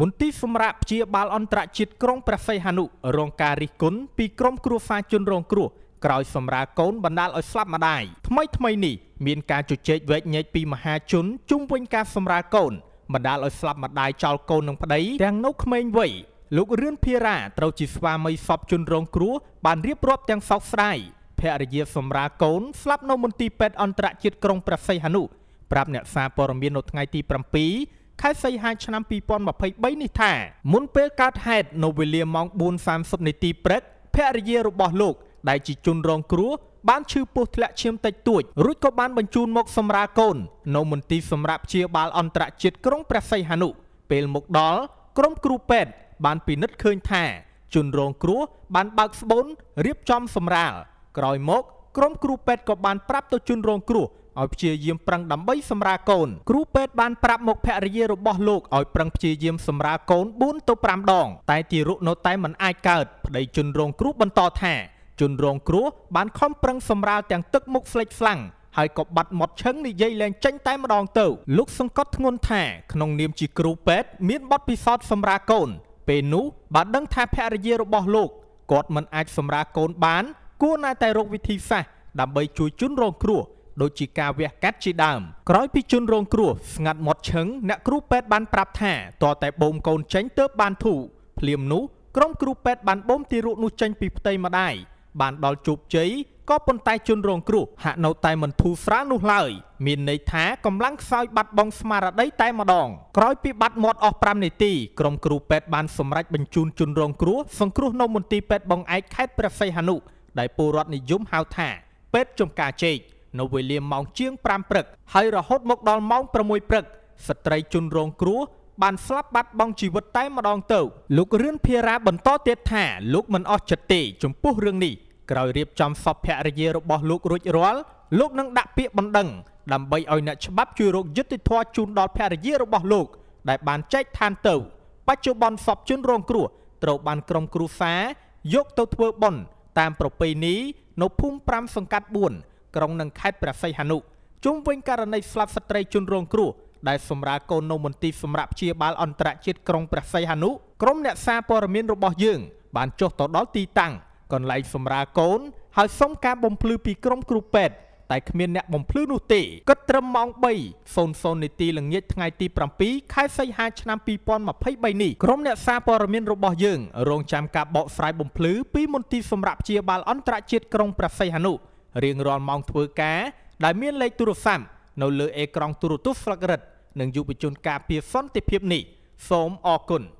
មន្ទីរសម្រាប់ព្យាបាលអន្តរជាតិក្រុងព្រះសីហនុរងការរិះគន់ពីក្រុមគ្រួសារជនរងគ្រោះក្រោយសម្រាលកូន បណ្ដាលឲ្យស្លាប់ម្ដាយថ្មីថ្មីនេះមានការជជែកវែកញែកពីមហាជនជុំវិញការសម្រាលកូនបណ្ដាលឲ្យស្លាប់ម្ដាយចោលកូននិងប្តីទាំងនៅក្មេងវ័យលោករឿនភិរាត្រូវជាស្វាមីសពជនរងគ្រោះបានរៀបរាប់ទាំងសោកស្ដាយភរិយាសម្រាលកូនស្លាប់នៅមន្ទីរពេទ្យអន្តរជាតិក្រុងព្រះសីហនុប្រាប់អ្នកសារព័ត៌មាននៅថ្ងៃទី7ខែសីហាឆ្នាំ2023នេះថាមុនពេលកើតហេតុនៅវេលាម៉ោង4:30នាទីព្រឹកភរិយារបស់លោកដែលជាជនរងគ្រោះបានឈឺពោះធ្លាក់ឈាមតិចតួច រួចក៏បានបញ្ជូនមកសម្រាលកូននៅមន្ទីរសម្រាប់ព្យាបាលអន្តរជាតិក្រុងព្រះសីហនុពេលមកដល់ក្រុមគ្រូពេទ្យបានពិនិត្យឃើញថា ជនរងគ្រោះបានបើកស្បូនរៀបចំសម្រាលក្រោយមកក្រុមគ្រូពេទ្យក៏បានប្រាប់ទៅជនរងគ្រោះឲ្យព្យាយាមប្រឹងដើម្បីសម្រាលកូនគ្រូពេទ្យបានប្រាប់មកភរិយារបស់លោកឲ្យប្រឹងព្យាយាមសម្រាលកូន4ទៅ5ដង តែទារកនៅតែមិនអាចកើតប្តីជនរងគ្រោះបន្ត ថា ជនរងគ្រោះបានខំប្រឹងសម្រាលទាំងទឹកមុខស្លេចស្លាំងហើយក៏បាត់មាត់ឈឹងនិយាយលែងចេញតែម្ដងទៅលោកសង្កត់ធ្ងន់ថាក្នុងនាមជាគ្រូពេទ្យមានបទពិសោធន៍សម្រាកូនពេលនោះបានដឹងថាភរិយារបស់លោកគាត់មិនអាចសម្រាកូន បាន គួរណែតែរកវិធីសាស្ត្រដើម្បី ជួយជន់រងគ្រោះដូចជាការវះកាត់ជាដើមក្រោយពីជនរងគ្រោះស្ងាត់មាត់ឈឹងអ្នកគ្រូពេទ្យបានប្រាប់ថាតើតែបូមកូនចេញទៅបានធូរភ្លាមនោះក្រុមគ្រូពេទ្យបានបូមទារកនោះចេញពីផ្ទៃម្ដាយបានដល់ជោគជ័យក៏ប៉ុន្តែជនរងគ្រោះហាក់នៅតែមិនធូរស្រាលនោះឡើយមានន័យថាកម្លាំងខ្សោយបាត់បង់ស្មារតីតែម្ដងក្រោយពីបាត់មាត់អស់5នាទីក្រុមគ្រូពេទ្យបានសម្រេចបញ្ជូនជនរងគ្រោះសង្គ្រោះនៅមន្ទីរពេទ្យបងឯកខេត្តព្រះសីហនុដែលពលរដ្ឋនិយមហៅថាពេទ្យចំការជេកនៅវេលាម៉ោងជាង5ព្រឹក ហើយរហូតមកដល់ម៉ោង6ព្រឹកស្ត្រីជនរងគ្រោះបានស្លាប់បាត់បង់ជីវិតតែម្ដងទៅលោករឿនភារាបន្តទៀតថាលោកមិនអស់ចិត្តទេ ចំពោះរឿងនេះក្រោយរៀបចំសពភរិយារបស់លោករួចរាល់លោកនឹងដាក់ពាក្យបណ្ដឹងដើម្បីឲ្យអ្នកច្បាប់ជួយរកយុត្តិធម៌ជូនដល់ភរិយារបស់លោក ដែល បានចែកឋានទៅបច្ចុប្បន្នសពជនរងគ្រោះត្រូវបានក្រុមគ្រួសារយកទៅធ្វើបុណ្យតាមប្រពៃណីនៅភូមិ5សង្កាត់4ក្រុងនិងខេត្តព្រះសីហនុជុំវិញករណីស្លាប់ស្ត្រីជនរងគ្រោះដែលសម្រាលកូននៅមន្ទីរសម្រាប់ព្យាបាលអន្តរជាតិក្រុងព្រះសីហនុក្រុមអ្នកសារព័ត៌មានរបស់យើងបានចុះទៅដល់ទីតាំងកន្លែងសម្រាលកូនហើយសុំការបំភ្លឺពីក្រុមគ្រូពេទ្យតែគ្មានអ្នកបំភ្លឺនោះទេគិតត្រឹមម៉ោង3:00នាទីល្ងាចថ្ងៃទី7ខែសីហាឆ្នាំ2023នេះក្រុមអ្នកសារព័ត៌មានរបស់យើងរងចាំការបកស្រាយបំភ្លឺពីមន្ទីរសម្រាប់ព្យាបាលអន្តរជាតិក្រុងព្រះសីហនុរៀងរាល់ម៉ោងធ្វើការដែលមានលេខទូរស័ព្ទនៅលើអេក្រង់ទូរទស្សន៍ស្លឹករឹតនិងយុវជនការពារសន្តិភាពនេះសូមអរគុណ។